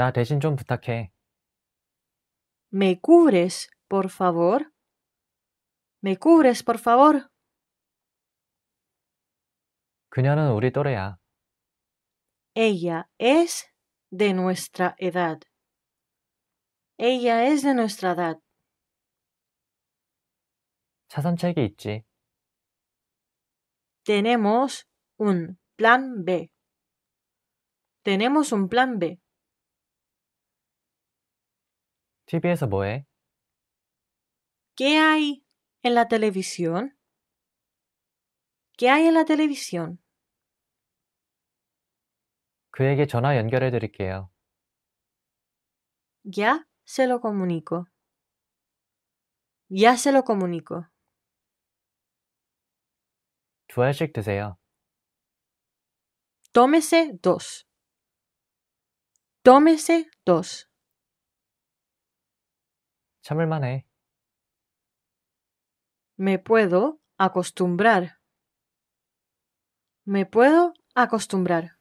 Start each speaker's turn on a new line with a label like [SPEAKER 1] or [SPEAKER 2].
[SPEAKER 1] 나 대신 좀 부탁해. ¿Me cubres, por favor? ¿Me cubres, por favor? 그녀는 우리 또래야. Ella es de nuestra edad. Ella es de nuestra edad. 자선책이 있지. Tenemos un plan B. Tenemos un plan B. ¿Qué hay en la televisión? ¿Qué hay en la televisión? 그에게 전화 연결해 드릴게요. Ya se lo comunico. Ya se lo comunico. 두 알씩 Tómese dos. Tómese dos. Me puedo acostumbrar. Me puedo acostumbrar.